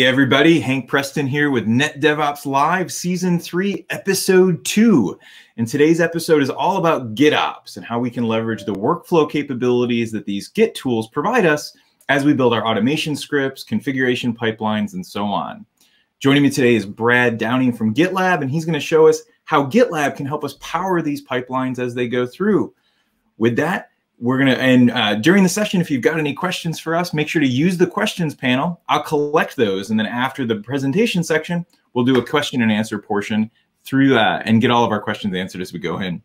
Hey, everybody. Hank Preston here with Net DevOps Live, Season 3, Episode 2. And today's episode is all about GitOps and how we can leverage the workflow capabilities that these Git tools provide us as we build our automation scripts, configuration pipelines, and so on. Joining me today is Brad Downing from GitLab, and he's going to show us how GitLab can help us power these pipelines as they go through. With that, we're going to, and uh, during the session, if you've got any questions for us, make sure to use the questions panel. I'll collect those. And then after the presentation section, we'll do a question and answer portion through that uh, and get all of our questions answered as we go in.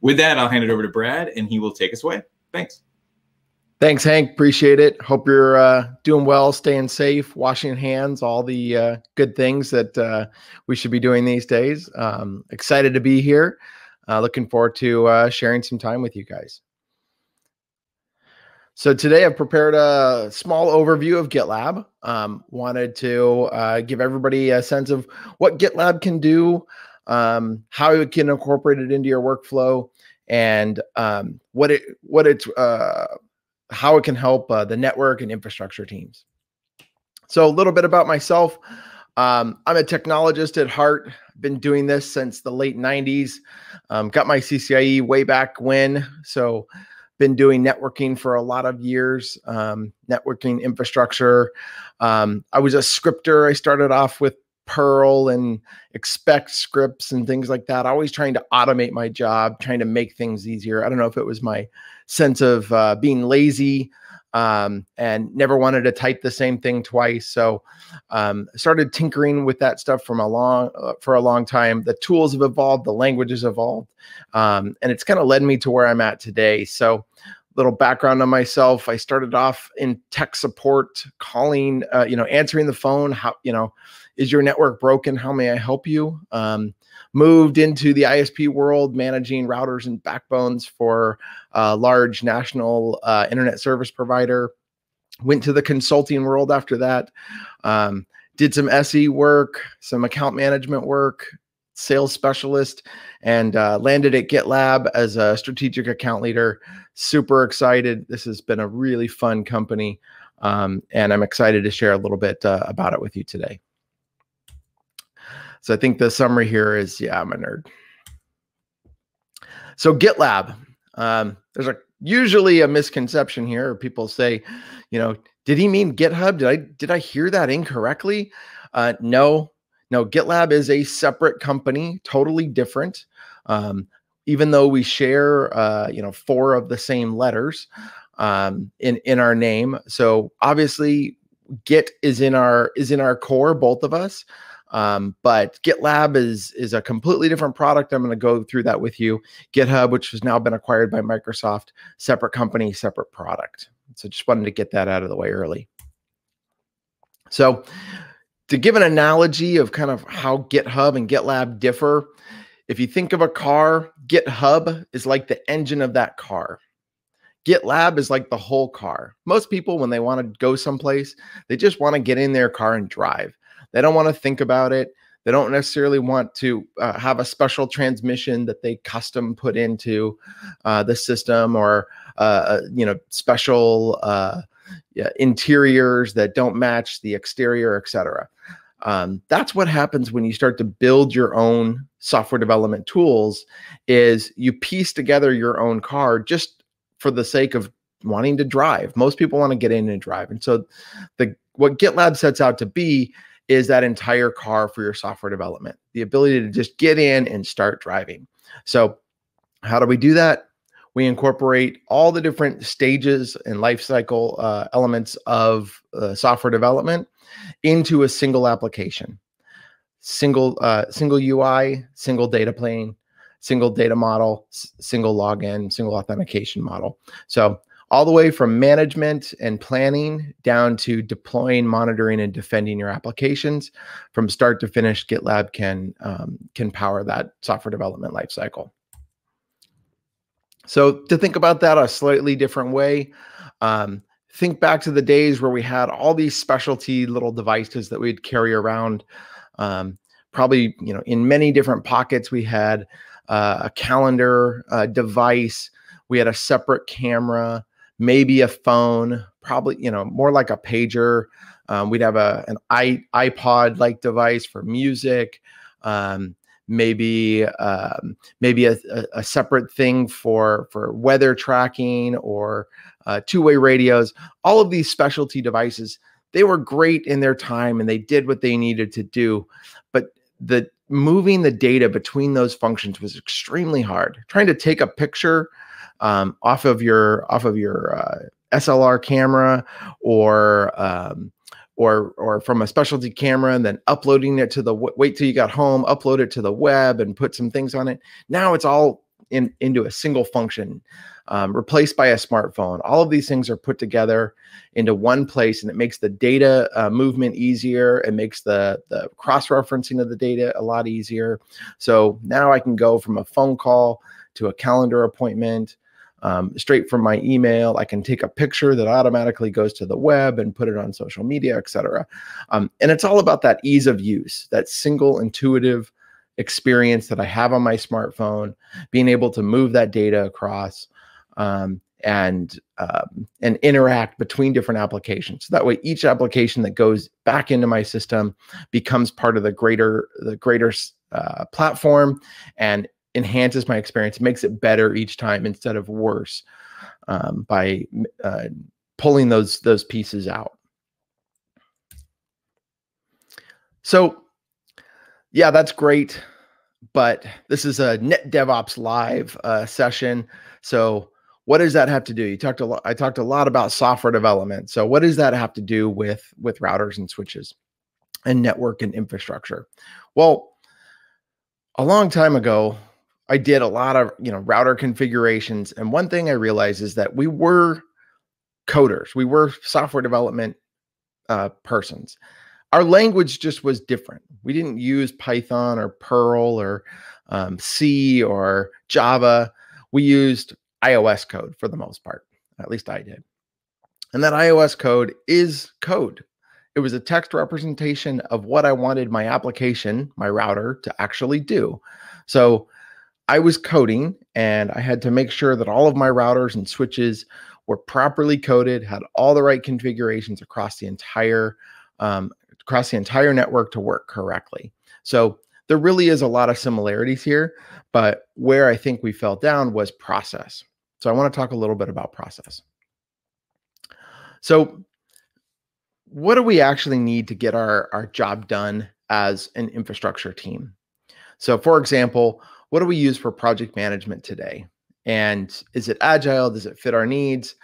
With that, I'll hand it over to Brad and he will take us away. Thanks. Thanks, Hank. Appreciate it. Hope you're uh, doing well, staying safe, washing hands, all the uh, good things that uh, we should be doing these days. Um, excited to be here. Uh, looking forward to uh, sharing some time with you guys. So today I've prepared a small overview of GitLab. Um, wanted to uh, give everybody a sense of what GitLab can do, um, how you can incorporate it into your workflow, and um, what it what it's uh, how it can help uh, the network and infrastructure teams. So a little bit about myself. Um, I'm a technologist at heart. Been doing this since the late '90s. Um, got my CCIE way back when. So been doing networking for a lot of years, um, networking infrastructure. Um, I was a scripter. I started off with Perl and expect scripts and things like that. Always trying to automate my job, trying to make things easier. I don't know if it was my sense of uh, being lazy um, and never wanted to type the same thing twice. So um, started tinkering with that stuff from a long uh, for a long time. The tools have evolved, the languages evolved, um, and it's kind of led me to where I'm at today. So little background on myself i started off in tech support calling uh, you know answering the phone how you know is your network broken how may i help you um, moved into the ISP world, managing routers and backbones for a large national uh, internet service provider. Went to the consulting world after that. Um, did some SE work, some account management work, sales specialist, and uh, landed at GitLab as a strategic account leader. Super excited. This has been a really fun company. Um, and I'm excited to share a little bit uh, about it with you today. So I think the summary here is, yeah, I'm a nerd. So GitLab, um, there's a usually a misconception here. People say, you know, did he mean GitHub? Did I did I hear that incorrectly? Uh, no, no. GitLab is a separate company, totally different. Um, even though we share, uh, you know, four of the same letters um, in in our name, so obviously Git is in our is in our core, both of us. Um, but GitLab is is a completely different product. I'm going to go through that with you. GitHub, which has now been acquired by Microsoft, separate company, separate product. So just wanted to get that out of the way early. So to give an analogy of kind of how GitHub and GitLab differ, if you think of a car, GitHub is like the engine of that car. GitLab is like the whole car. Most people, when they want to go someplace, they just want to get in their car and drive. They don't want to think about it. They don't necessarily want to uh, have a special transmission that they custom put into uh, the system or, uh, uh you know, special uh, interiors that don't match the exterior, etc. Um, that's what happens when you start to build your own software development tools is you piece together your own car just for the sake of wanting to drive most people want to get in and drive and so the what gitlab sets out to be is that entire car for your software development, the ability to just get in and start driving. So, how do we do that? We incorporate all the different stages and life cycle uh, elements of uh, software development into a single application, single uh, single UI, single data plane, single data model, single login, single authentication model. So all the way from management and planning down to deploying, monitoring, and defending your applications from start to finish. GitLab can um, can power that software development lifecycle. So to think about that a slightly different way. Um, think back to the days where we had all these specialty little devices that we'd carry around. Um, probably, you know, in many different pockets, we had uh, a calendar device. We had a separate camera maybe a phone, probably, you know, more like a pager. Um, we'd have a, an iPod like device for music. Um, maybe um, maybe a, a, a, separate thing for for weather tracking or uh, two-way radios all of these specialty devices they were great in their time and they did what they needed to do but the moving the data between those functions was extremely hard trying to take a picture um, off of your off of your uh, SLR camera or um, or or from a specialty camera and then uploading it to the wait till you got home, upload it to the web and put some things on it. Now it's all in, into a single function, um, replaced by a smartphone. All of these things are put together into one place, and it makes the data uh, movement easier. It makes the the cross referencing of the data a lot easier. So now I can go from a phone call to a calendar appointment um, straight from my email. I can take a picture that automatically goes to the web and put it on social media, etc. Um, and it's all about that ease of use, that single intuitive experience that I have on my smartphone, being able to move that data across um, and um, and interact between different applications. So that way, each application that goes back into my system becomes part of the greater the greater uh, platform and enhances my experience, makes it better each time instead of worse um, by uh, pulling those those pieces out. So, yeah, that's great, but this is a Net DevOps Live uh, session. So, what does that have to do? You talked a lot. I talked a lot about software development. So, what does that have to do with with routers and switches, and network and infrastructure? Well, a long time ago, I did a lot of, you know, router configurations. And one thing I realized is that we were coders, we were software development uh, persons. Our language just was different. We didn't use Python or Perl or um, C or Java. We used iOS code for the most part. At least I did. And that iOS code is code. It was a text representation of what I wanted my application, my router, to actually do. So I was coding and I had to make sure that all of my routers and switches were properly coded, had all the right configurations across the entire um, across the entire network to work correctly. So there really is a lot of similarities here, but where I think we fell down was process. So I want to talk a little bit about process. So what do we actually need to get our, our job done as an infrastructure team? So for example, what do we use for project management today? And is it agile? Does it fit our needs?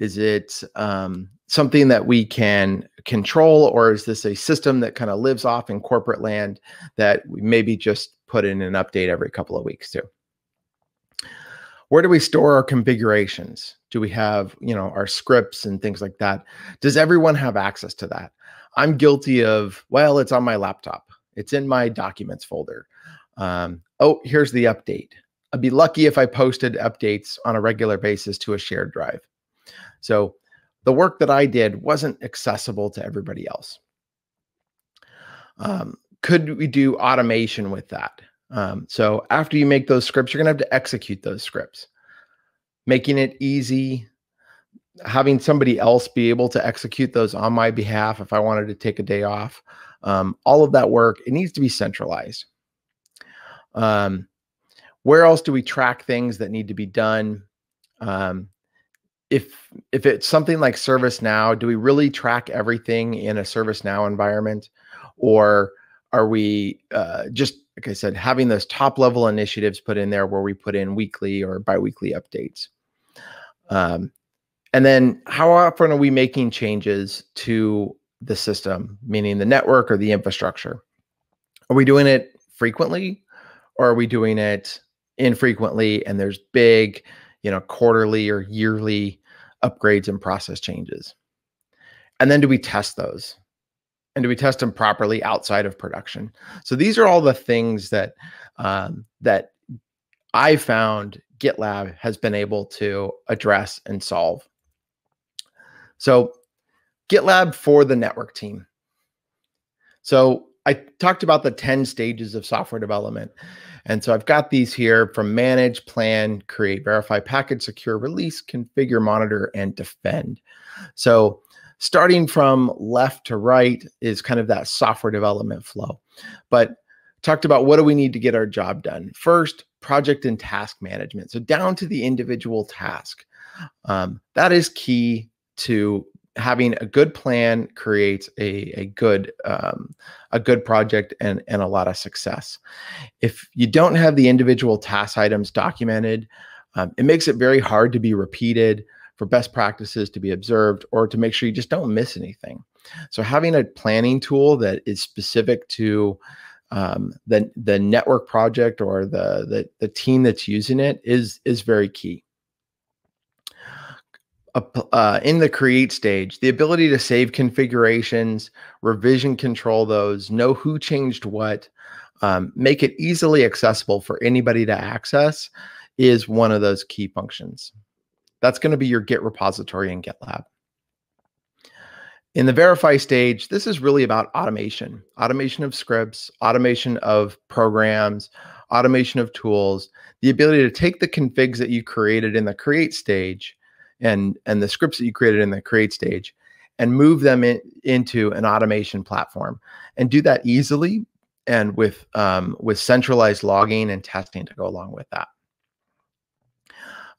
Is it um, something that we can control, or is this a system that kind of lives off in corporate land that we maybe just put in an update every couple of weeks too? Where do we store our configurations? Do we have, you know, our scripts and things like that? Does everyone have access to that? I'm guilty of, well, it's on my laptop. It's in my documents folder um, oh, here's the update. I'd be lucky if I posted updates on a regular basis to a shared drive. So the work that I did wasn't accessible to everybody else. Um, could we do automation with that? Um, so after you make those scripts, you're going to have to execute those scripts. Making it easy, having somebody else be able to execute those on my behalf if I wanted to take a day off, um, all of that work, it needs to be centralized. Um, where else do we track things that need to be done? Um, if if it's something like ServiceNow, do we really track everything in a ServiceNow environment, or are we uh, just like I said, having those top level initiatives put in there where we put in weekly or biweekly updates? Um, and then how often are we making changes to the system, meaning the network or the infrastructure? Are we doing it frequently? Or are we doing it infrequently and there's big, you know, quarterly or yearly upgrades and process changes? And then do we test those? And do we test them properly outside of production? So these are all the things that um, that I found GitLab has been able to address and solve. So GitLab for the network team. So I talked about the 10 stages of software development. And so I've got these here from manage, plan, create, verify, package, secure, release, configure, monitor, and defend. So starting from left to right is kind of that software development flow. But talked about what do we need to get our job done? First, project and task management. So down to the individual task. Um, that is key to having a good plan creates a, a good um, a good project and and a lot of success. If you don't have the individual task items documented, um, it makes it very hard to be repeated for best practices to be observed or to make sure you just don't miss anything. So having a planning tool that is specific to um, the the network project or the, the the team that's using it is is very key uh, in the create stage, the ability to save configurations, revision control those, know who changed what, um, make it easily accessible for anybody to access is one of those key functions. That's going to be your Git repository in GitLab. In the verify stage, this is really about automation, automation of scripts, automation of programs, automation of tools, the ability to take the configs that you created in the create stage and and the scripts that you created in the create stage and move them in, into an automation platform and do that easily and with um, with centralized logging and testing to go along with that.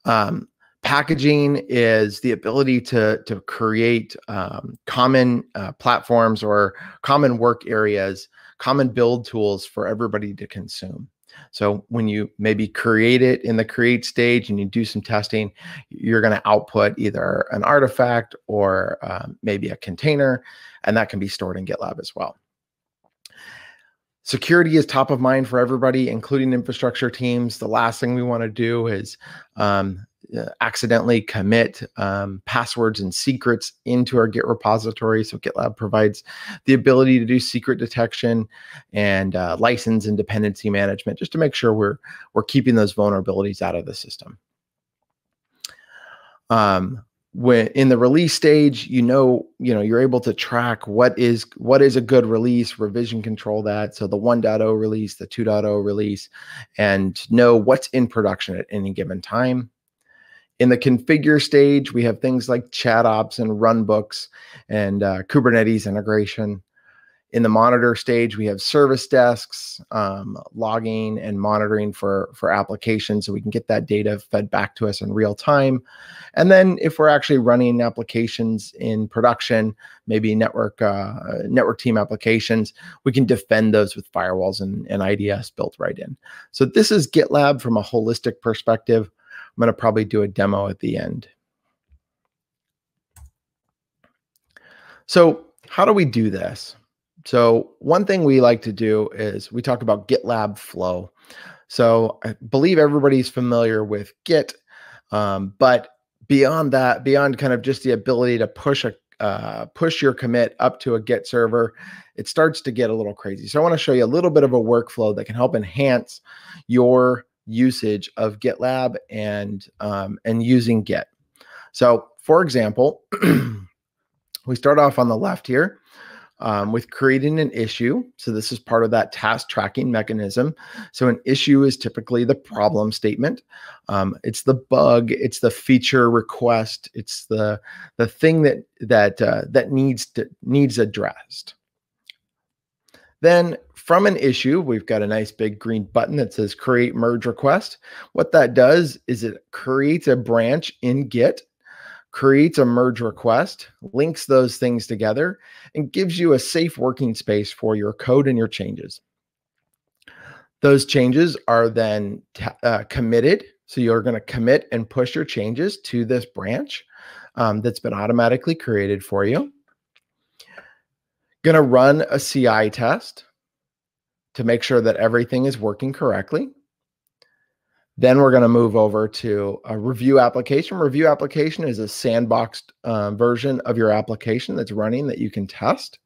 Um, packaging is the ability to to create um, common uh, platforms or common work areas, common build tools for everybody to consume. So when you maybe create it in the create stage and you do some testing, you're going to output either an artifact or um, maybe a container, and that can be stored in GitLab as well. Security is top of mind for everybody, including infrastructure teams. The last thing we want to do is um, uh, accidentally commit um, passwords and secrets into our Git repository. So GitLab provides the ability to do secret detection and uh, license and dependency management, just to make sure we're we're keeping those vulnerabilities out of the system. Um, when in the release stage you know you know you're able to track what is what is a good release revision control that so the 1.0 release the 2.0 release and know what's in production at any given time in the configure stage, we have things like chat ops and runbooks and uh, Kubernetes integration. In the monitor stage, we have service desks, um, logging and monitoring for, for applications so we can get that data fed back to us in real time. And then if we're actually running applications in production, maybe network uh, network team applications, we can defend those with firewalls and, and IDS built right in. So this is GitLab from a holistic perspective. I'm going to probably do a demo at the end. So how do we do this? So one thing we like to do is we talk about GitLab flow. So I believe everybody's familiar with Git, um, but beyond that, beyond kind of just the ability to push a uh, push your commit up to a Git server, it starts to get a little crazy. So I want to show you a little bit of a workflow that can help enhance your usage of GitLab and um, and using Git. So, for example, we start off on the left here um, with creating an issue. So this is part of that task tracking mechanism. So an issue is typically the problem statement. Um, it's the bug. It's the feature request. It's the the thing that that uh, that needs to needs addressed. Then from an issue, we've got a nice big green button that says create merge request. What that does is it creates a branch in Git, creates a merge request, links those things together, and gives you a safe working space for your code and your changes. Those changes are then uh, committed. So you're going to commit and push your changes to this branch um, that's been automatically created for you. Going to run a CI test to make sure that everything is working correctly. Then we're going to move over to a review application. Review application is a sandboxed uh, version of your application that's running that you can test.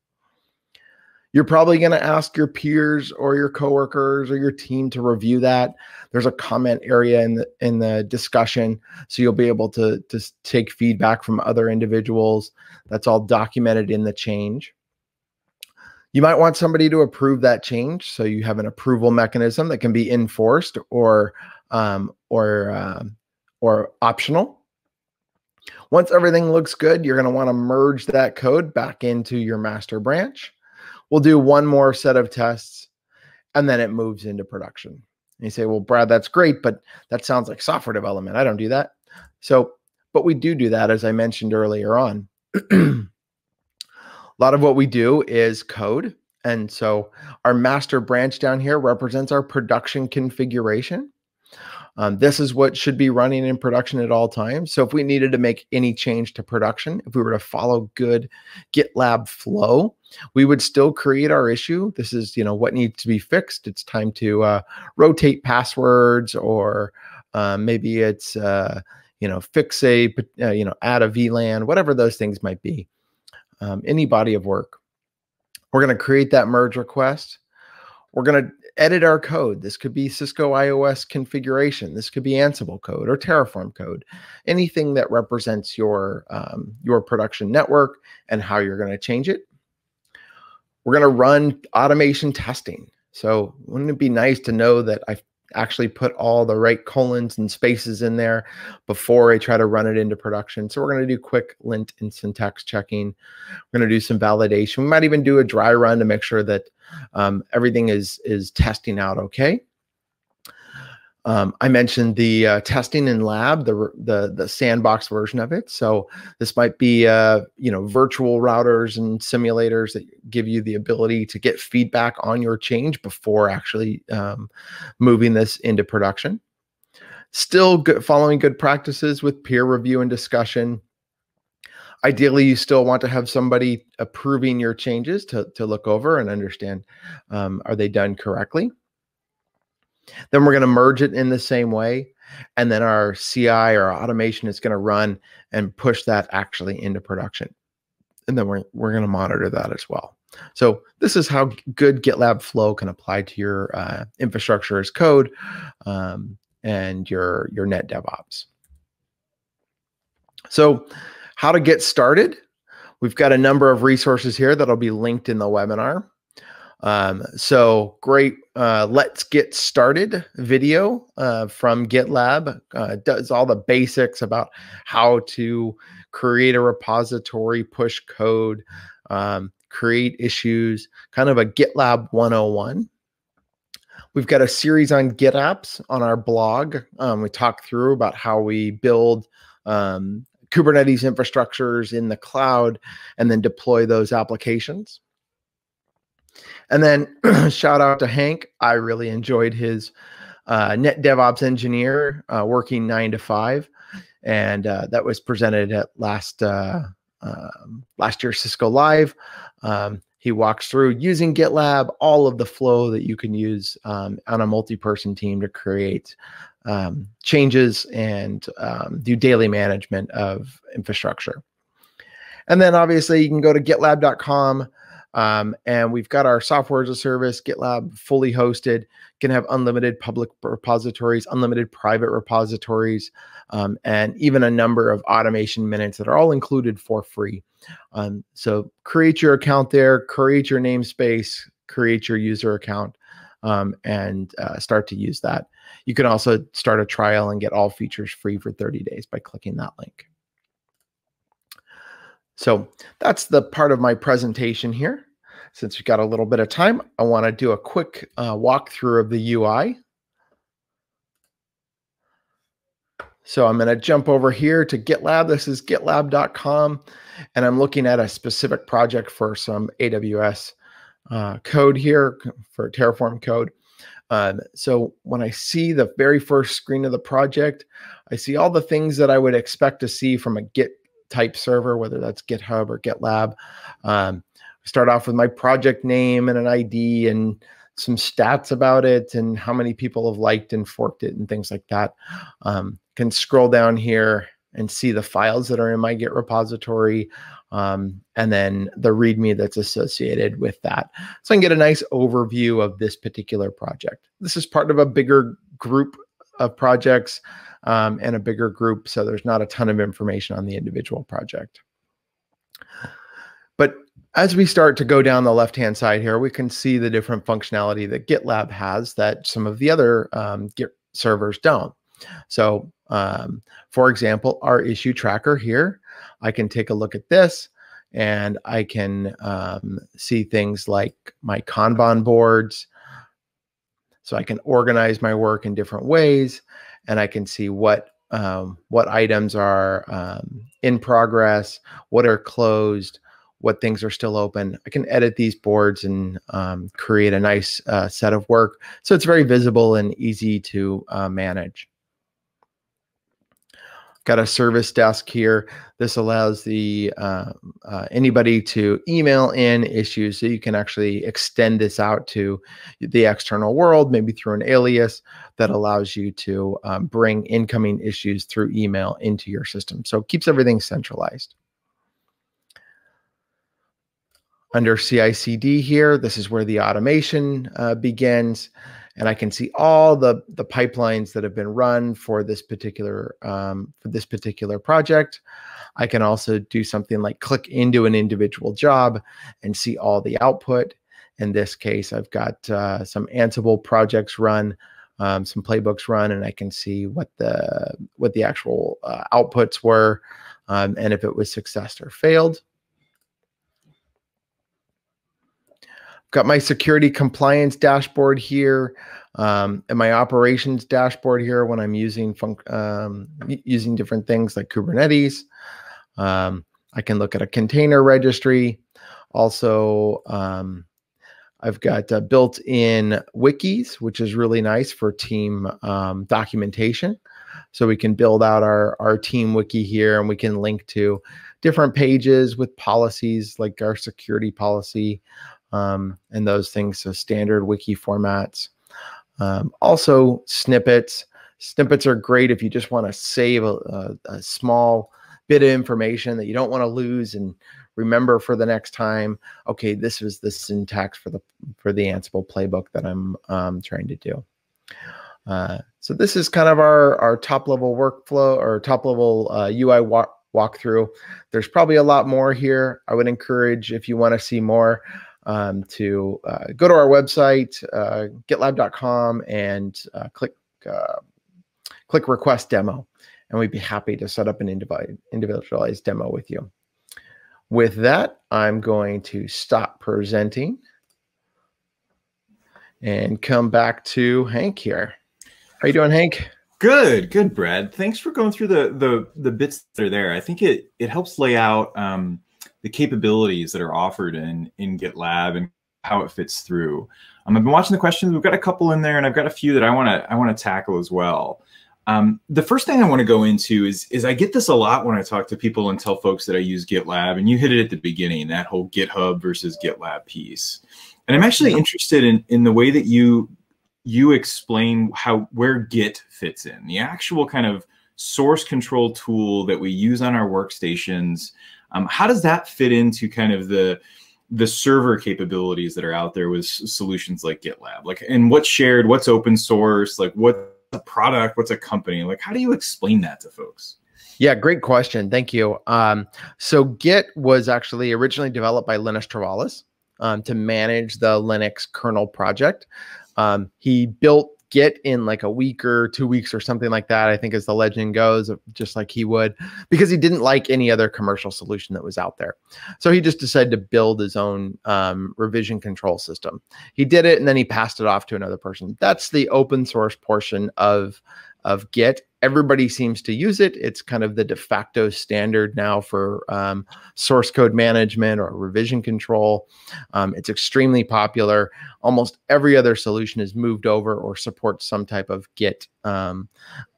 You're probably going to ask your peers or your coworkers or your team to review that. There's a comment area in the, in the discussion, so you'll be able to, to take feedback from other individuals. That's all documented in the change. You might want somebody to approve that change, so you have an approval mechanism that can be enforced or um, or uh, or optional. Once everything looks good, you're going to want to merge that code back into your master branch. We'll do one more set of tests, and then it moves into production. And you say, "Well, Brad, that's great, but that sounds like software development. I don't do that." So, but we do do that, as I mentioned earlier on. A lot of what we do is code. And so our master branch down here represents our production configuration. Um, this is what should be running in production at all times. So if we needed to make any change to production, if we were to follow good GitLab flow, we would still create our issue. This is, you know, what needs to be fixed. It's time to uh, rotate passwords or uh, maybe it's, uh, you know, fix a, uh, you know, add a VLAN, whatever those things might be um, any body of work. We're going to create that merge request. We're going to edit our code. This could be Cisco iOS configuration. This could be Ansible code or Terraform code, anything that represents your, um, your production network and how you're going to change it. We're going to run automation testing. So wouldn't it be nice to know that I've actually put all the right colons and spaces in there before I try to run it into production. So we're going to do quick lint and syntax checking. We're going to do some validation. We might even do a dry run to make sure that um, everything is, is testing out okay. Um, I mentioned the uh, testing in lab, the, the the sandbox version of it. So this might be uh, you know virtual routers and simulators that give you the ability to get feedback on your change before actually um, moving this into production. Still good, following good practices with peer review and discussion. Ideally, you still want to have somebody approving your changes to, to look over and understand um, are they done correctly then we're going to merge it in the same way. And then our CI or automation is going to run and push that actually into production. And then we're, we're going to monitor that as well. So this is how good GitLab Flow can apply to your uh, infrastructure as code um, and your, your net DevOps. So how to get started. We've got a number of resources here that'll be linked in the webinar. Um, so great. Uh, let's get started video uh, from GitLab uh, does all the basics about how to create a repository, push code, um, create issues, kind of a GitLab 101. We've got a series on Git apps on our blog. Um, we talk through about how we build um, Kubernetes infrastructures in the cloud and then deploy those applications. And then shout out to Hank. I really enjoyed his uh, net DevOps engineer uh, working nine to five, and uh, that was presented at last uh, um, last year Cisco Live. Um, he walks through using GitLab all of the flow that you can use um, on a multi-person team to create um, changes and um, do daily management of infrastructure. And then obviously you can go to gitlab.com um, and we've got our software as a service, GitLab fully hosted, can have unlimited public repositories, unlimited private repositories, um, and even a number of automation minutes that are all included for free. Um, so create your account there, create your namespace, create your user account, um, and uh, start to use that. You can also start a trial and get all features free for 30 days by clicking that link. So that's the part of my presentation here. Since we've got a little bit of time, I want to do a quick uh, walkthrough of the UI. So I'm going to jump over here to GitLab. This is gitlab.com. And I'm looking at a specific project for some AWS uh, code here for Terraform code. Um, so when I see the very first screen of the project, I see all the things that I would expect to see from a Git type server, whether that's GitHub or GitLab. Um, start off with my project name and an ID and some stats about it and how many people have liked and forked it and things like that. Um, can scroll down here and see the files that are in my Git repository um, and then the README that's associated with that. So I can get a nice overview of this particular project. This is part of a bigger group of projects um, and a bigger group. So there's not a ton of information on the individual project. But as we start to go down the left-hand side here, we can see the different functionality that GitLab has that some of the other um, Git servers don't. So um, for example, our issue tracker here, I can take a look at this and I can um, see things like my Kanban boards. So I can organize my work in different ways and I can see what um, what items are um, in progress, what are closed, what things are still open. I can edit these boards and um, create a nice uh, set of work. So it's very visible and easy to uh, manage got a service desk here. This allows the uh, uh, anybody to email in issues so you can actually extend this out to the external world, maybe through an alias that allows you to um, bring incoming issues through email into your system. So it keeps everything centralized. Under CI/CD here, this is where the automation uh, begins and I can see all the the pipelines that have been run for this particular um, for this particular project. I can also do something like click into an individual job and see all the output. In this case, I've got uh, some Ansible projects run, um, some playbooks run, and I can see what the what the actual uh, outputs were um, and if it was success or failed. got my security compliance dashboard here um, and my operations dashboard here when I'm using um, using different things like Kubernetes. Um, I can look at a container registry. Also, um, I've got uh, built-in wikis, which is really nice for team um, documentation. So we can build out our, our team wiki here and we can link to different pages with policies like our security policy, um, and those things. So standard wiki formats. Um, also snippets. Snippets are great if you just want to save a, a, a, small bit of information that you don't want to lose and remember for the next time. Okay, this was the syntax for the for the Ansible playbook that I'm um, trying to do. Uh, so this is kind of our our top level workflow or top level uh, UI walkthrough. There's probably a lot more here. I would encourage if you want to see more um, to uh, go to our website, uh, gitlab.com, and uh, click uh, click request demo, and we'd be happy to set up an individualized demo with you. With that, I'm going to stop presenting and come back to Hank here. How you doing, Hank? Good, good, Brad. Thanks for going through the the the bits that are there. I think it it helps lay out. Um, the capabilities that are offered in in GitLab and how it fits through. Um, I've been watching the questions. We've got a couple in there, and I've got a few that I want to I want to tackle as well. Um, the first thing I want to go into is is I get this a lot when I talk to people and tell folks that I use GitLab, and you hit it at the beginning that whole GitHub versus GitLab piece. And I'm actually interested in in the way that you you explain how where Git fits in the actual kind of source control tool that we use on our workstations um, how does that fit into kind of the the server capabilities that are out there with solutions like GitLab? Like, and what's shared, what's open source, like what's a product, what's a company? Like, how do you explain that to folks? Yeah, great question. Thank you. Um, so Git was actually originally developed by Linus Torvalds um, to manage the Linux kernel project. Um, he built get in like a week or two weeks or something like that. I think as the legend goes, just like he would, because he didn't like any other commercial solution that was out there. So he just decided to build his own um, revision control system. He did it and then he passed it off to another person. That's the open source portion of of Git everybody seems to use it. It's kind of the de facto standard now for um, source code management or revision control. Um, it's extremely popular. Almost every other solution is moved over or supports some type of Git um,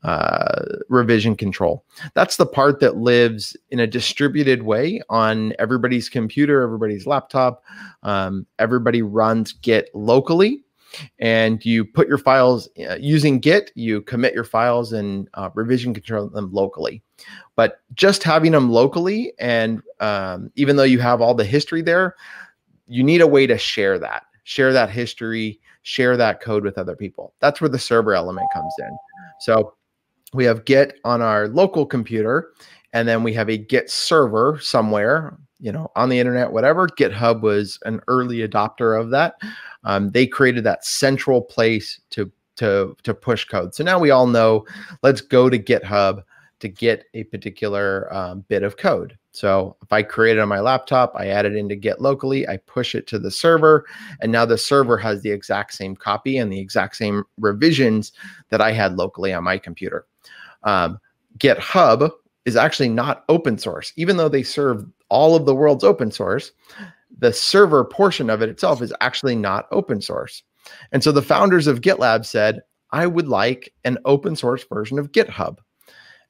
uh, revision control. That's the part that lives in a distributed way on everybody's computer, everybody's laptop. Um, everybody runs Git locally and you put your files uh, using Git, you commit your files and uh, revision control them locally. But just having them locally, and um, even though you have all the history there, you need a way to share that, share that history, share that code with other people. That's where the server element comes in. So we have Git on our local computer, and then we have a Git server somewhere, you know, on the internet, whatever. GitHub was an early adopter of that. Um, they created that central place to to to push code. So now we all know. Let's go to GitHub to get a particular um, bit of code. So if I create it on my laptop, I add it into Git locally, I push it to the server, and now the server has the exact same copy and the exact same revisions that I had locally on my computer. Um, GitHub is actually not open source, even though they serve all of the world's open source. The server portion of it itself is actually not open source. And so the founders of GitLab said, I would like an open source version of GitHub.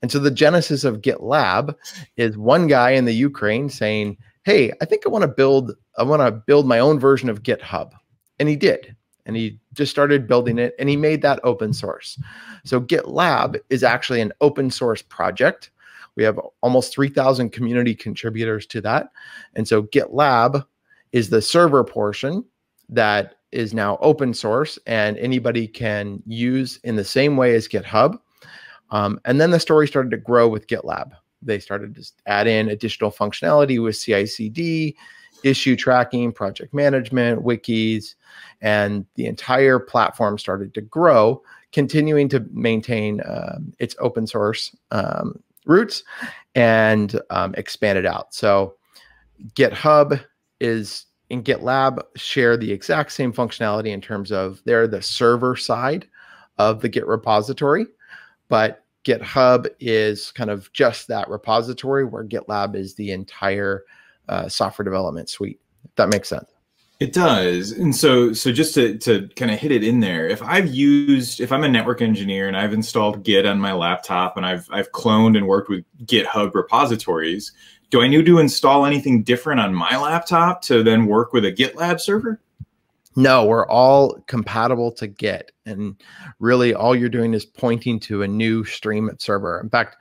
And so the genesis of GitLab is one guy in the Ukraine saying, "Hey, I think I want to build I want to build my own version of GitHub." And he did. And he just started building it and he made that open source. So GitLab is actually an open source project we have almost 3,000 community contributors to that. And so GitLab is the server portion that is now open source and anybody can use in the same way as GitHub. Um, and then the story started to grow with GitLab. They started to add in additional functionality with CI CD, issue tracking, project management, wikis, and the entire platform started to grow, continuing to maintain um, its open source um, roots and um, expand it out. So GitHub is in GitLab share the exact same functionality in terms of they're the server side of the Git repository, but GitHub is kind of just that repository where GitLab is the entire uh, software development suite. If that makes sense. It does. And so so just to, to kind of hit it in there, if I've used if I'm a network engineer and I've installed Git on my laptop and I've I've cloned and worked with GitHub repositories, do I need to install anything different on my laptop to then work with a GitLab server? No, we're all compatible to Git. And really all you're doing is pointing to a new stream at server. In fact,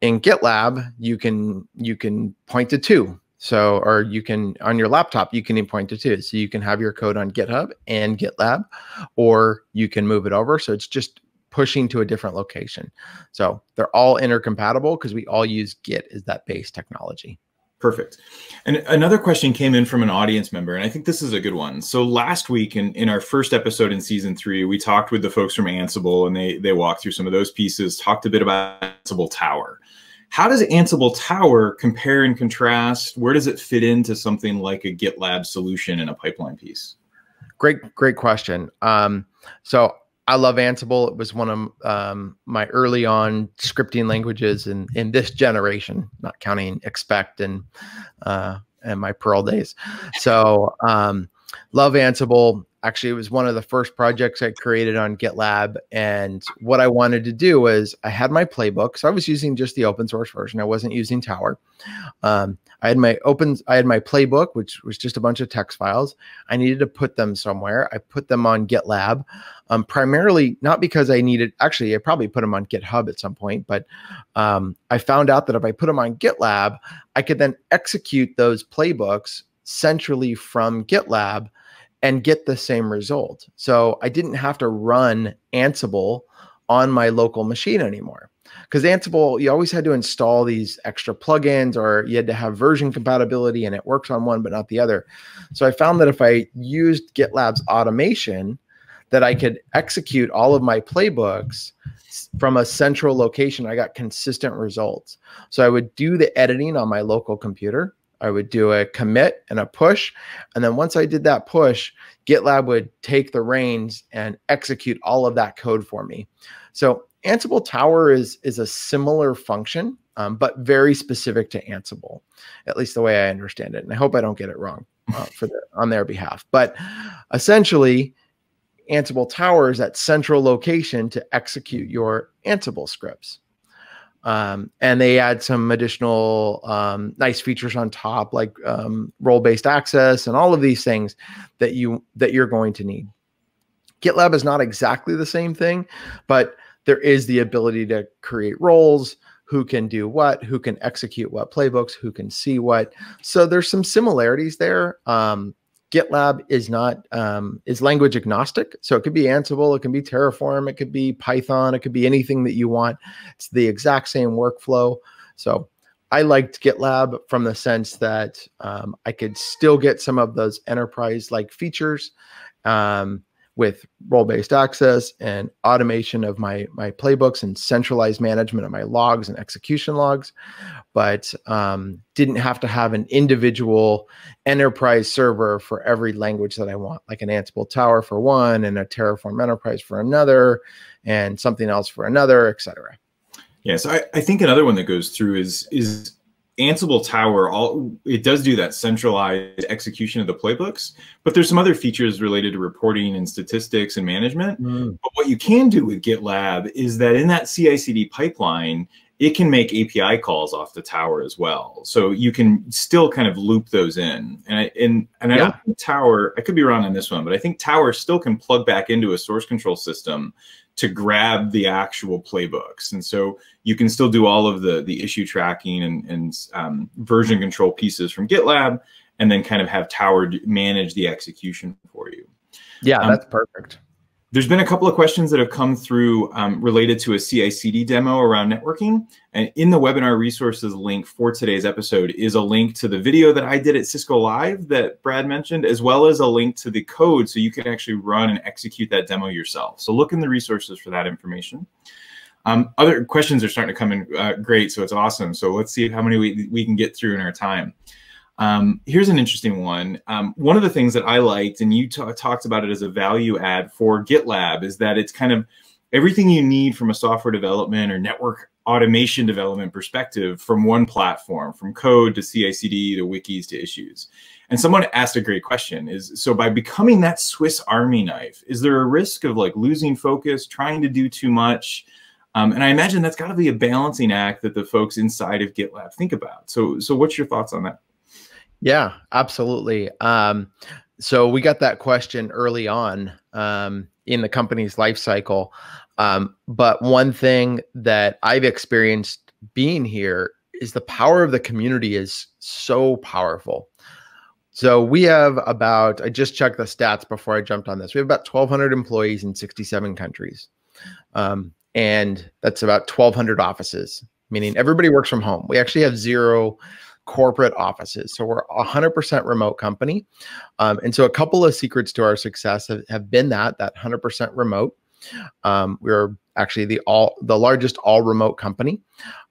in GitLab, you can you can point to two so, or you can on your laptop, you can point it to. So you can have your code on GitHub and GitLab, or you can move it over. So it's just pushing to a different location. So they're all intercompatible because we all use Git as that base technology. Perfect. And another question came in from an audience member, and I think this is a good one. So last week in, in our first episode in season three, we talked with the folks from Ansible and they they walked through some of those pieces, talked a bit about Ansible Tower. How does Ansible Tower compare and contrast? Where does it fit into something like a GitLab solution and a pipeline piece? Great, great question. Um, so I love Ansible. It was one of um, my early on scripting languages in in this generation, not counting Expect and uh, and my Perl days. So um, love Ansible actually it was one of the first projects i created on gitlab and what i wanted to do was i had my playbook so i was using just the open source version i wasn't using tower um, i had my open i had my playbook which was just a bunch of text files i needed to put them somewhere i put them on gitlab um, primarily not because i needed actually i probably put them on github at some point but um, i found out that if i put them on gitlab i could then execute those playbooks centrally from gitlab and get the same result. So I didn't have to run Ansible on my local machine anymore. Because Ansible, you always had to install these extra plugins or you had to have version compatibility and it works on one but not the other. So I found that if I used GitLab's automation, that I could execute all of my playbooks from a central location. I got consistent results. So I would do the editing on my local computer I would do a commit and a push. And then once I did that push, GitLab would take the reins and execute all of that code for me. So Ansible Tower is, is a similar function, um, but very specific to Ansible, at least the way I understand it. And I hope I don't get it wrong uh, for the, on their behalf. But essentially, Ansible Tower is that central location to execute your Ansible scripts. Um, and they add some additional um, nice features on top, like um, role-based access and all of these things that you that you're going to need. GitLab is not exactly the same thing, but there is the ability to create roles, who can do what, who can execute what playbooks, who can see what. So there's some similarities there. Um, GitLab is not um, is language agnostic, so it could be Ansible, it can be Terraform, it could be Python, it could be anything that you want. It's the exact same workflow. So I liked GitLab from the sense that um, I could still get some of those enterprise like features, um, with role-based access and automation of my my playbooks and centralized management of my logs and execution logs, but um, didn't have to have an individual enterprise server for every language that I want, like an Ansible Tower for one, and a Terraform Enterprise for another, and something else for another, etc. Yeah, so I, I think another one that goes through is is Ansible Tower, all it does do that centralized execution of the playbooks, but there's some other features related to reporting and statistics and management. Mm. But what you can do with GitLab is that in that CI/CD pipeline, it can make API calls off the tower as well. So you can still kind of loop those in. And I, and, and I don't think tower, I could be wrong on this one, but I think tower still can plug back into a source control system to grab the actual playbooks. And so you can still do all of the, the issue tracking and, and um, version control pieces from GitLab and then kind of have Tower manage the execution for you. Yeah, um, that's perfect. There's been a couple of questions that have come through um, related to a CICD demo around networking. And in the webinar resources link for today's episode is a link to the video that I did at Cisco Live that Brad mentioned, as well as a link to the code so you can actually run and execute that demo yourself. So look in the resources for that information. Um, other questions are starting to come in uh, great, so it's awesome. So let's see how many we, we can get through in our time. Um, here's an interesting one. Um, one of the things that I liked, and you talked about it as a value add for GitLab, is that it's kind of everything you need from a software development or network automation development perspective from one platform, from code to CI/CD to wikis to issues. And someone asked a great question: Is so by becoming that Swiss Army knife, is there a risk of like losing focus, trying to do too much? Um, and I imagine that's got to be a balancing act that the folks inside of GitLab think about. So, so what's your thoughts on that? Yeah, absolutely. Um, so we got that question early on um, in the company's life cycle. Um, but one thing that I've experienced being here is the power of the community is so powerful. So we have about, I just checked the stats before I jumped on this. We have about 1,200 employees in 67 countries. Um, and that's about 1,200 offices, meaning everybody works from home. We actually have zero corporate offices. So we're 100% remote company. Um, and so a couple of secrets to our success have, have been that, that 100% remote. Um, we're actually the all the largest all remote company.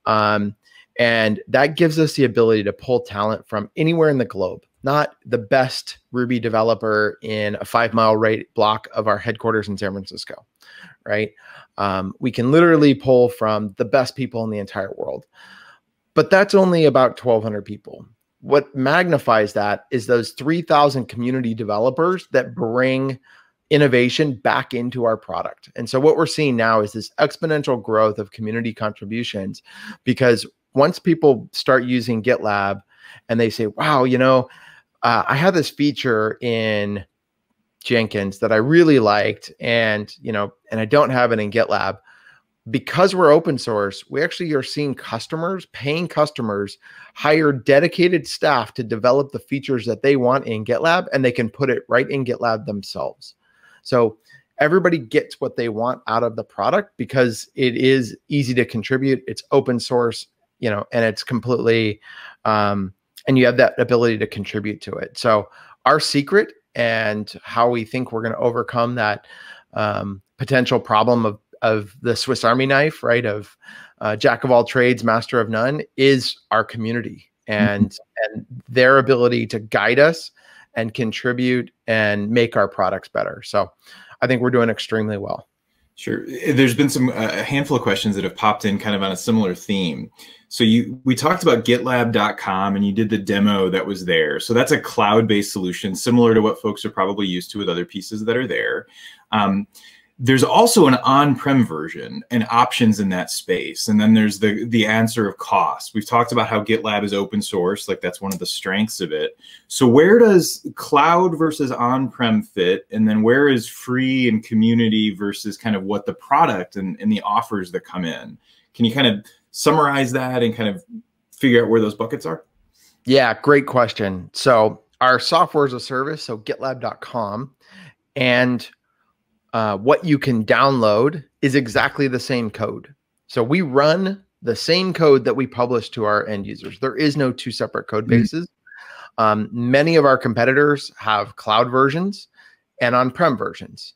Um, and that gives us the ability to pull talent from anywhere in the globe, not the best Ruby developer in a five mile right block of our headquarters in San Francisco, right? Um, we can literally pull from the best people in the entire world. But that's only about 1,200 people. What magnifies that is those 3,000 community developers that bring innovation back into our product. And so what we're seeing now is this exponential growth of community contributions because once people start using GitLab and they say, wow, you know, uh, I had this feature in Jenkins that I really liked and, you know, and I don't have it in GitLab because we're open source, we actually are seeing customers, paying customers, hire dedicated staff to develop the features that they want in GitLab and they can put it right in GitLab themselves. So everybody gets what they want out of the product because it is easy to contribute, it's open source, you know, and it's completely, um, and you have that ability to contribute to it. So our secret and how we think we're going to overcome that um, potential problem of of the Swiss Army knife, right? Of uh, jack of all trades, master of none, is our community mm-hmm. and mm -hmm. and their ability to guide us and contribute and make our products better. So I think we're doing extremely well. Sure. Eh, there's been some uh, a uh, handful of questions that have popped in kind of on a similar theme. So you we talked about gitlab.com and you did the demo that was there. So that's a cloud-based solution similar to what folks are probably used to with other pieces that are there. Um, there's also an on-prem version and options in that space and then there's the the answer of cost we've talked about how gitlab is open source like that's one of the strengths of it so where does cloud versus on-prem fit and then where is free and community versus kind of what the product and, and the offers that come in can you kind of summarize that and kind of figure out where those buckets are yeah great question so our software as a service so gitlab.com and uh, what you can download is exactly the same code. So we run the same code that we publish to our end users. There is no two separate code mm-hmm. bases. Mm-hmm. Um, many of our competitors have cloud versions and on prem versions.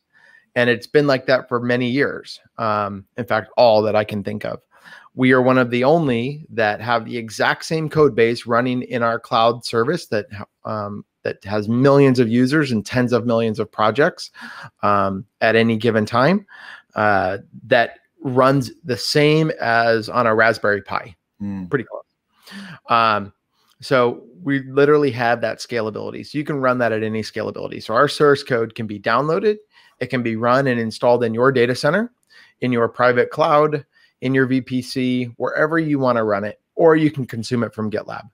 And it's been like that for many years. Um, in fact, all that I can think of. We are one of the only that have the exact same code base running in our cloud service that um, that has millions of users and tens of millions of projects um, at any given time uh, that runs the same as on a Raspberry Pi, mm. pretty close. Um, so we literally have that scalability. So you can run that at any scalability. So our source code can be downloaded, it can be run and installed in your data center, in your private cloud, in your VPC, wherever you want to run it, or you can consume it from GitLab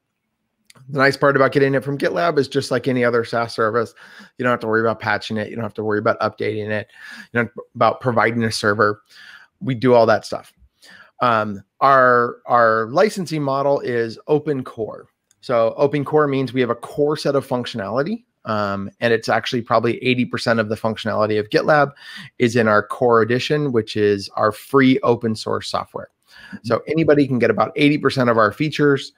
the nice part about getting it from GitLab is just like any other SaaS service, you don't have to worry about patching it. You don't have to worry about updating it. You know about providing a server. We do all that stuff. Um, our our licensing model is open core. So open core means we have a core set of functionality, um, and it's actually probably 80% of the functionality of GitLab is in our core edition, which is our free open source software. Mm-hmm. So anybody can get about 80% of our features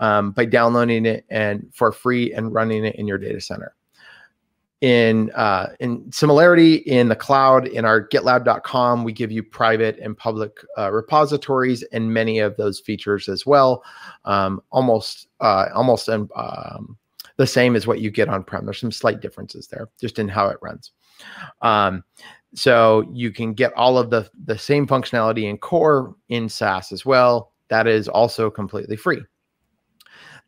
um, by downloading it and for free and running it in your data center. In uh, in similarity in the cloud in our GitLab.com, we give you private and public uh, repositories and many of those features as well. Um, almost uh, almost um, um the same as what you get on prem. There's some slight differences there, just in how it runs. Um, so you can get all of the the same functionality in core in SaaS as well. That is also completely free.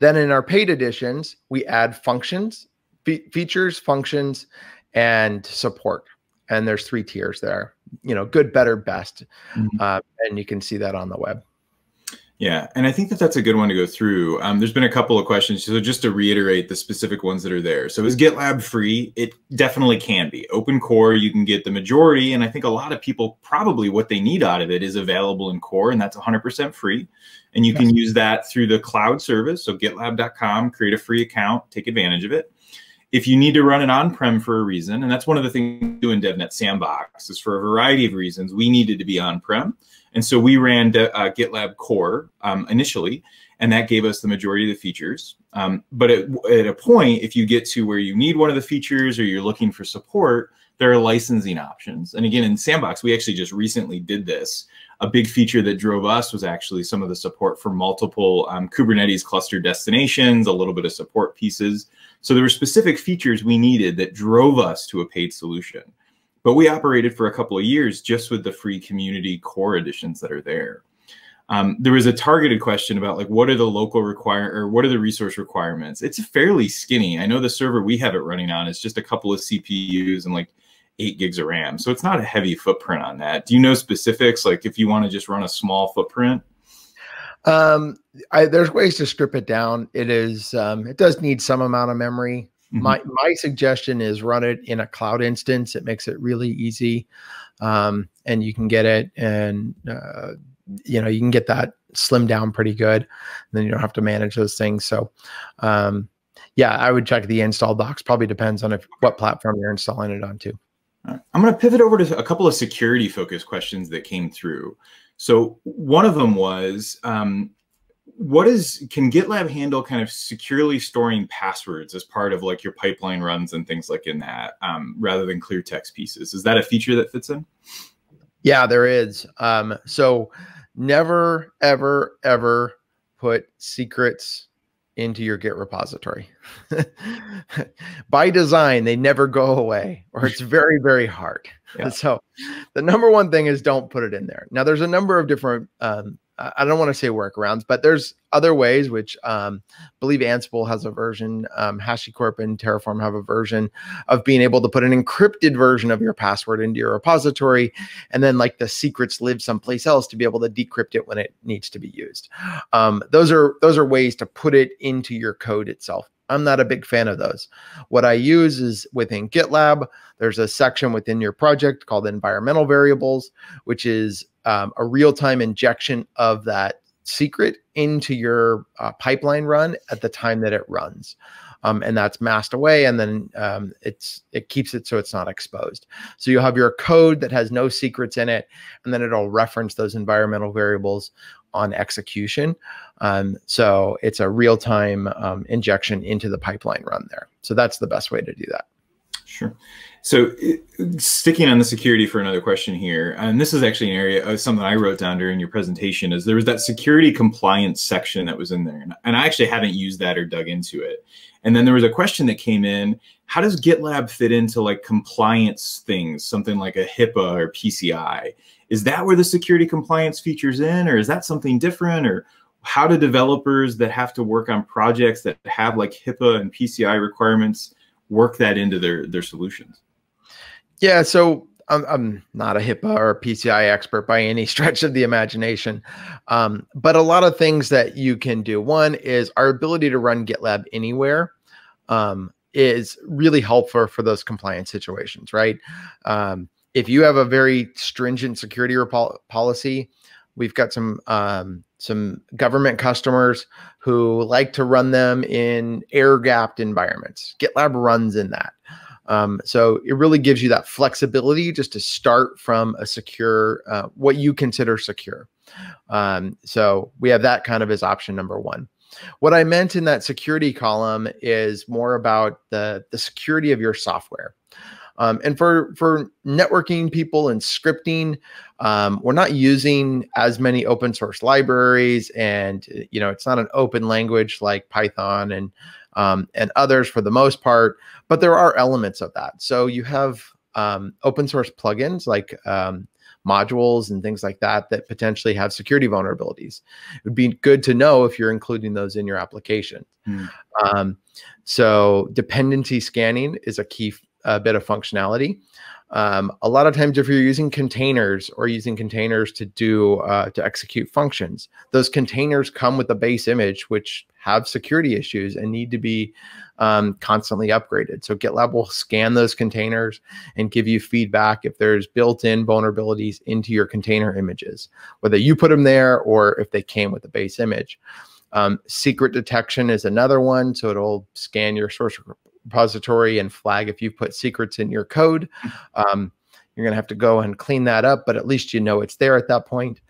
Then in our paid editions, we add functions, fe features, functions, and support. And there's three tiers there, you know, good, better, best. Mm -hmm. uh, and you can see that on the web. Yeah, and I think that that's a good one to go through. Um, there's been a couple of questions, so just to reiterate the specific ones that are there. So is GitLab free? It definitely can be. Open core, you can get the majority, and I think a lot of people probably what they need out of it is available in core, and that's 100% free. And you can use that through the cloud service. So gitlab.com, create a free account, take advantage of it. If you need to run it on-prem for a reason, and that's one of the things we do in DevNet Sandbox, is for a variety of reasons, we needed to be on-prem. And so we ran uh, GitLab Core um, initially, and that gave us the majority of the features. Um, but at, at a point, if you get to where you need one of the features or you're looking for support, there are licensing options. And again, in Sandbox, we actually just recently did this a big feature that drove us was actually some of the support for multiple um, Kubernetes cluster destinations, a little bit of support pieces. So there were specific features we needed that drove us to a paid solution. But we operated for a couple of years just with the free community core editions that are there. Um, there was a targeted question about like what are the local require or what are the resource requirements it's fairly skinny i know the server we have it running on is just a couple of cpus and like eight gigs of RAM. So it's not a heavy footprint on that. Do you know specifics? Like if you want to just run a small footprint? Um, I, there's ways to strip it down. It is, um, it does need some amount of memory. Mm -hmm. My, my suggestion is run it in a cloud instance. It makes it really easy. Um, and you can get it and, uh, you know, you can get that slimmed down pretty good. And then you don't have to manage those things. So, um, yeah, I would check the install docs. Probably depends on if, what platform you're installing it onto. Right. I'm going to pivot over to a couple of security focused questions that came through. So one of them was, um, what is can GitLab handle kind of securely storing passwords as part of like your pipeline runs and things like in that um, rather than clear text pieces? Is that a feature that fits in? Yeah, there is. Um, so never, ever, ever put secrets into your Git repository. By design, they never go away, or it's very, very hard. Yeah. So, the number one thing is don't put it in there. Now, there's a number of different um, I don't want to say workarounds, but there's other ways which um, believe Ansible has a version, um, HashiCorp and Terraform have a version of being able to put an encrypted version of your password into your repository, and then like the secrets live someplace else to be able to decrypt it when it needs to be used. Um, those are those are ways to put it into your code itself. I'm not a big fan of those. What I use is within GitLab, there's a section within your project called environmental variables, which is um, a real time injection of that secret into your uh, pipeline run at the time that it runs. Um, and that's masked away and then um, it's it keeps it so it's not exposed so you'll have your code that has no secrets in it and then it'll reference those environmental variables on execution um, so it's a real-time um, injection into the pipeline run there so that's the best way to do that Sure. So sticking on the security for another question here, and this is actually an area of uh, something I wrote down during your presentation is there was that security compliance section that was in there. And, and I actually haven't used that or dug into it. And then there was a question that came in, how does GitLab fit into like compliance things, something like a HIPAA or PCI? Is that where the security compliance features in or is that something different or how do developers that have to work on projects that have like HIPAA and PCI requirements work that into their their solutions? Yeah, so I'm, I'm not a HIPAA or PCI expert by any stretch of the imagination, um, but a lot of things that you can do. One is our ability to run GitLab anywhere um, is really helpful for those compliance situations, right? Um, if you have a very stringent security policy, we've got some um, some government customers who like to run them in air gapped environments. GitLab runs in that. Um, so it really gives you that flexibility just to start from a secure, uh, what you consider secure. Um, so we have that kind of as option number one. What I meant in that security column is more about the, the security of your software. Um, and for for networking people and scripting, um, we're not using as many open source libraries, and uh, you know it's not an open language like Python and um, and others for the most part. But there are elements of that. So you have um, open source plugins like um, modules and things like that that potentially have security vulnerabilities. It would be good to know if you're including those in your application. Mm. Um, so dependency scanning is a key a bit of functionality. Um, a lot of times, if you're using containers or using containers to do uh, to execute functions, those containers come with a base image which have security issues and need to be um, constantly upgraded. So GitLab will scan those containers and give you feedback if there's built-in vulnerabilities into your container images, whether you put them there or if they came with the base image. Um, secret detection is another one. So it'll scan your source repository and flag if you put secrets in your code. Hmm. Um, you're going to have to go and clean that up, but at least you know it's there at that point.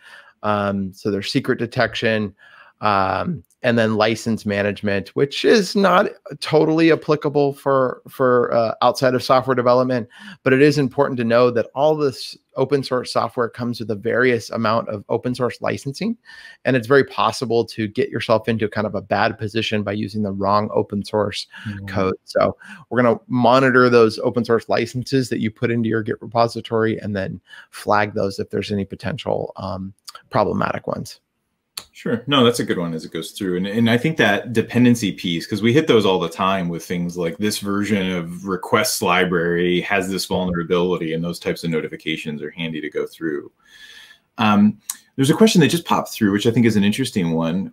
Um, so there's secret detection um, and then license management, which is not totally applicable for for uh, outside of software development, but it is important to know that all this open source software comes with a various amount of open source licensing, and it's very possible to get yourself into kind of a bad position by using the wrong open source mm-hmm. code. So we're going to monitor those open source licenses that you put into your Git repository and then flag those if there's any potential um, problematic ones. Sure. No, that's a good one as it goes through. And, and I think that dependency piece, because we hit those all the time with things like this version of requests library has this mm-hmm. vulnerability, and those types of notifications are handy to go through. Um, there's a question that just popped through, which I think is an interesting one.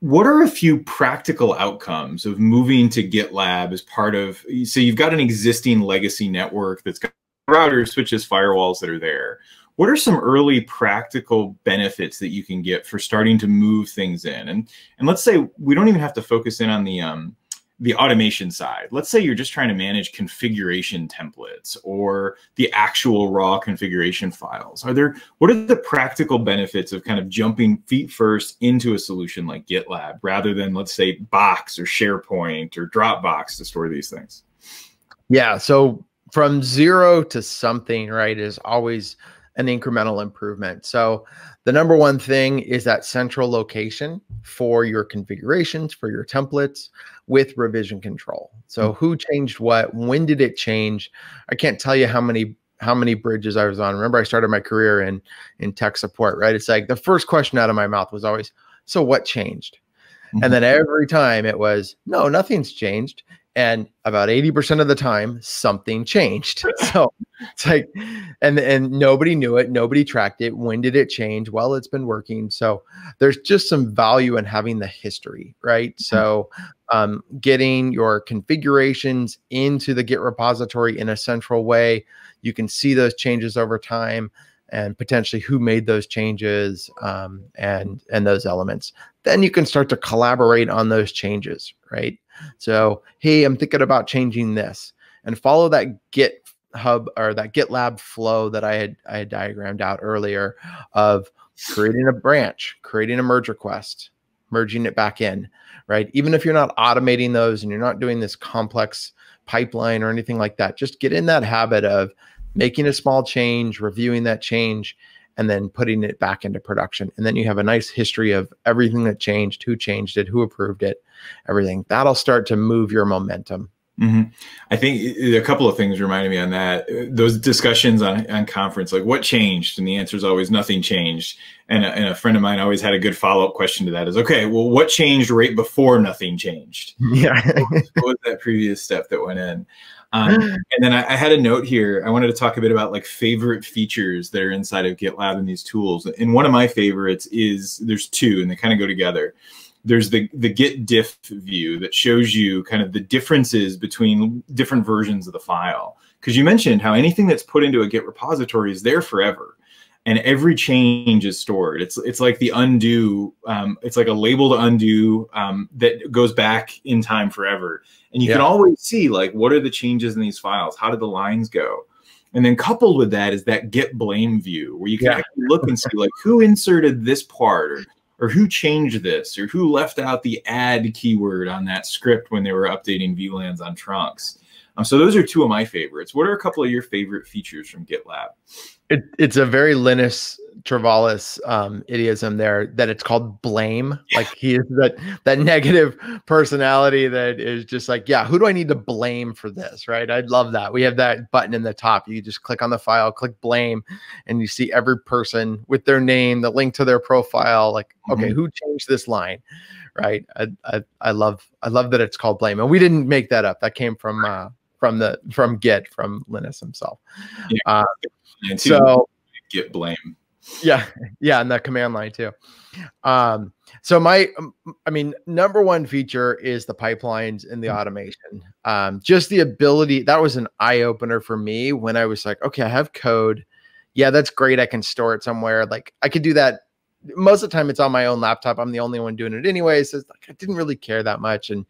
What are a few practical outcomes of moving to GitLab as part of, so you've got an existing legacy network that's got routers, switches, firewalls that are there what are some early practical benefits that you can get for starting to move things in? And and let's say we don't even have to focus in on the um, the automation side. Let's say you're just trying to manage configuration templates or the actual raw configuration files. Are there what are the practical benefits of kind of jumping feet first into a solution like GitLab rather than let's say Box or SharePoint or Dropbox to store these things? Yeah, so from zero to something, right, is always an incremental improvement. So the number one thing is that central location for your configurations, for your templates with revision control. So mm. who changed what? When did it change? I can't tell you how many how many bridges I was on. Remember I started my career in in tech support, right? It's like the first question out of my mouth was always, "So what changed?" Mm-hmm. And then every time it was, "No, nothing's changed." And about 80% of the time, something changed. So it's like and and nobody knew it nobody tracked it when did it change well it's been working so there's just some value in having the history right mm-hmm. so um, getting your configurations into the git repository in a central way you can see those changes over time and potentially who made those changes um, and and those elements then you can start to collaborate on those changes right so hey i'm thinking about changing this and follow that git GitHub or that GitLab flow that I had I had diagrammed out earlier of creating a branch, creating a merge request, merging it back in, right? Even if you're not automating those and you're not doing this complex pipeline or anything like that, just get in that habit of making a small change, reviewing that change, and then putting it back into production. And then you have a nice history of everything that changed, who changed it, who approved it, everything. That'll start to move your momentum. Mm-hmm. I think a couple of things reminded me on that. Uh, those discussions on, on conference, like what changed? And the answer is always nothing changed. And a, and a friend of mine always had a good follow up question to that is, okay, well, what changed right before nothing changed? Yeah. what, was, what, was, that previous step that went in? Um, and then I, I, had a note here. I wanted to talk a bit about like favorite features that are inside of GitLab and these tools. And one of my favorites is there's two and they kind of go together there's the the git diff view that shows you kind of the differences between different versions of the file. Because you mentioned how anything that's put into a Git repository is there forever, and every change is stored. It's it's like the undo. Um, it's like a label to undo um, that goes back in time forever, and you yeah. can always see like what are the changes in these files? How did the lines go? And then coupled with that is that git blame view where you can yeah. look and see like who inserted this part or or who changed this or who left out the add keyword on that script when they were updating VLANs on trunks. Um, so those are two of my favorites. What are a couple of your favorite features from GitLab? It, it's a very Linus Travalis um, there that it's called blame. Like he is that that negative personality that is just like, yeah, who do I need to blame for this? Right? I love that. We have that button in the top. You just click on the file, click blame, and you see every person with their name, the link to their profile. Like, okay, mm-hmm. who changed this line? Right? I, I I love I love that it's called blame, and we didn't make that up. That came from uh, from the from Git from Linus himself. Yeah. Uh, and so Git blame. Yeah, yeah, and the command line too. Um, so my, um, I mean, number one feature is the pipelines and the mm-hmm. automation. Um, just the ability that was an eye opener for me when I was like, okay, I have code. Yeah, that's great. I can store it somewhere. Like I could do that. Most of the time, it's on my own laptop. I'm the only one doing it anyway. So like, I didn't really care that much, and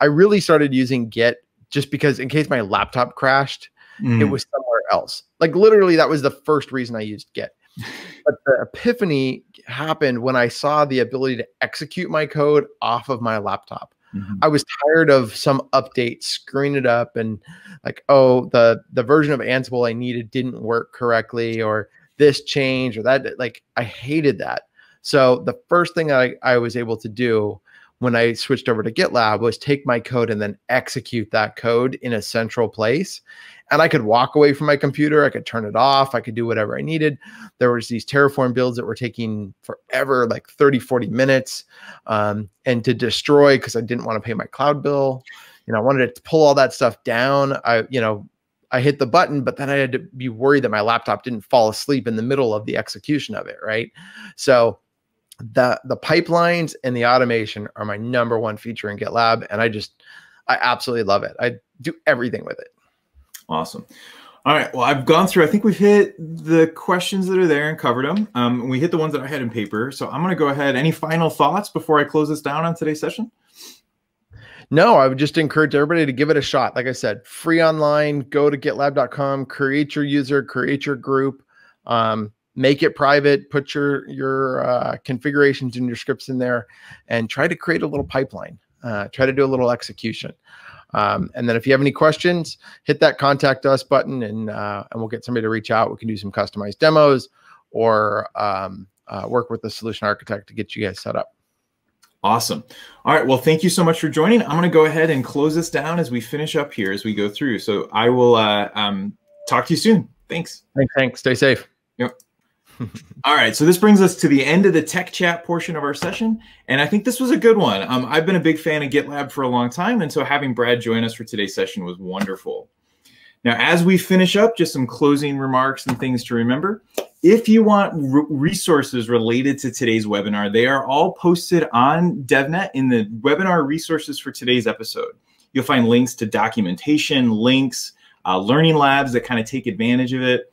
I really started using Git just because in case my laptop crashed, mm. it was somewhere else. Like literally, that was the first reason I used Git. but the epiphany happened when I saw the ability to execute my code off of my laptop. Mm -hmm. I was tired of some update screwing it up and like, oh, the the version of Ansible I needed didn't work correctly, or this change or that. Like, I hated that. So the first thing I, I was able to do when I switched over to GitLab was take my code and then execute that code in a central place. And I could walk away from my computer, I could turn it off, I could do whatever I needed. There was these Terraform builds that were taking forever, like 30, 40 minutes, um, and to destroy because I didn't want to pay my cloud bill. You know, I wanted to pull all that stuff down. I, you know, I hit the button, but then I had to be worried that my laptop didn't fall asleep in the middle of the execution of it, right? So the the pipelines and the automation are my number one feature in GitLab, and I just I absolutely love it. I do everything with it. Awesome. All right. Well, I've gone through. I think we've hit the questions that are there and covered them. Um, we hit the ones that I had in paper. So I'm going to go ahead. Any final thoughts before I close this down on today's session? No, I would just encourage everybody to give it a shot. Like I said, free online. Go to GitLab.com. Create your user. Create your group. Um, make it private, put your your uh, configurations and your scripts in there, and try to create a little pipeline. Uh, try to do a little execution. Um, and then if you have any questions, hit that contact us button, and uh, and we'll get somebody to reach out. We can do some customized demos or um, uh, work with the solution architect to get you guys set up. Awesome. All right. Well, thank you so much for joining. I'm going to go ahead and close this down as we finish up here as we go through. So I will uh, um, talk to you soon. Thanks. Thanks. Thanks. Stay safe. Yep. All right, so this brings us to the end of the tech chat portion of our session, and I think this was a good one. Um, I've been a big fan of GitLab for a long time, and so having Brad join us for today's session was wonderful. Now, as we finish up, just some closing remarks and things to remember. If you want resources related to today's webinar, they are all posted on DevNet in the webinar resources for today's episode. You'll find links to documentation, links, uh, learning labs that kind of take advantage of it.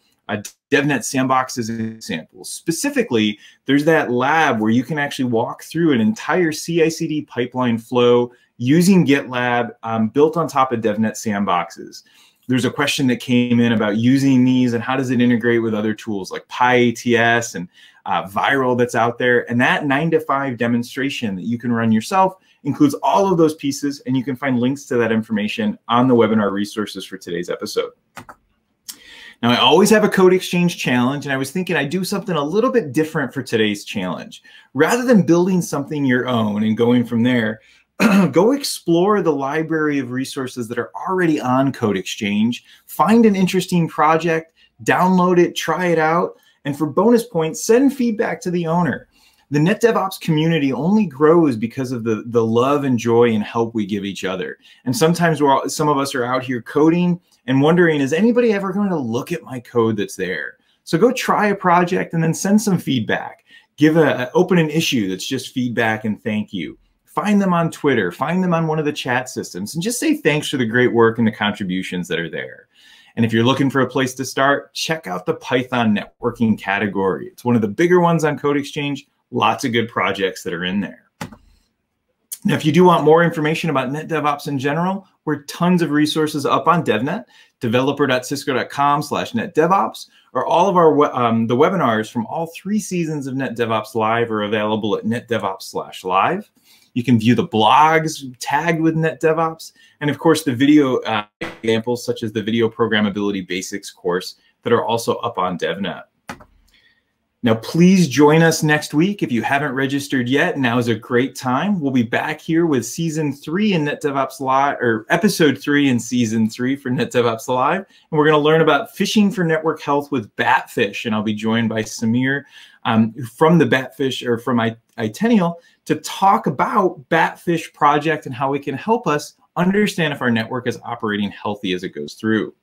DevNet Sandbox is an example. Specifically, there's that lab where you can actually walk through an entire CI/CD pipeline flow using GitLab um, built on top of DevNet Sandboxes. There's a question that came in about using these and how does it integrate with other tools like PyATS and uh, Viral that's out there. And that nine to five demonstration that you can run yourself includes all of those pieces, and you can find links to that information on the webinar resources for today's episode. Now, I always have a code exchange challenge, and I was thinking I'd do something a little bit different for today's challenge. Rather than building something your own and going from there, go explore the library of resources that are already on code exchange, find an interesting project, download it, try it out, and for bonus points, send feedback to the owner the net devops community only grows because of the the love and joy and help we give each other and sometimes we're all, some of us are out here coding and wondering, is anybody ever going to look at my code that's there? So go try a project and then send some feedback. Give a, open an issue that's just feedback and thank you. Find them on Twitter, find them on one of the chat systems, and just say thanks for the great work and the contributions that are there. And if you're looking for a place to start, check out the Python networking category. It's one of the bigger ones on Code Exchange. Lots of good projects that are in there. Now, if you do want more information about net DevOps in general, we're tons of resources up on DevNet, developer.cisco.com slash netdevops, or all of our um, the webinars from all three seasons of Net DevOps Live are available at netdevops slash live. You can view the blogs tagged with Net DevOps, and of course the video uh, examples such as the video programmability basics course that are also up on DevNet. Now, please join us next week. If you haven't registered yet, now is a great time. We'll be back here with season three in NetDevOps Live, or episode three in season three for NetDevOps Live. And we're going to learn about phishing for network health with Batfish. And I'll be joined by Samir um, from the Batfish or from Itenial to talk about Batfish project and how it can help us understand if our network is operating healthy as it goes through.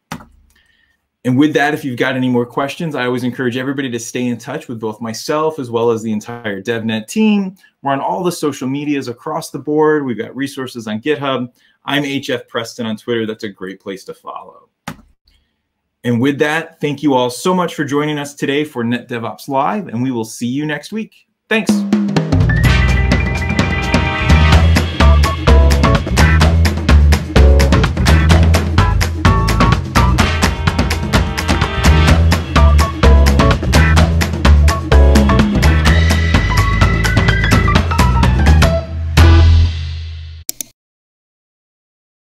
And with that, if you've got any more questions, I always encourage everybody to stay in touch with both myself as well as the entire DevNet team. We're on all the social medias across the board. We've got resources on GitHub. I'm HF Preston on Twitter. That's a great place to follow. And with that, thank you all so much for joining us today for Net DevOps Live, and we will see you next week. Thanks.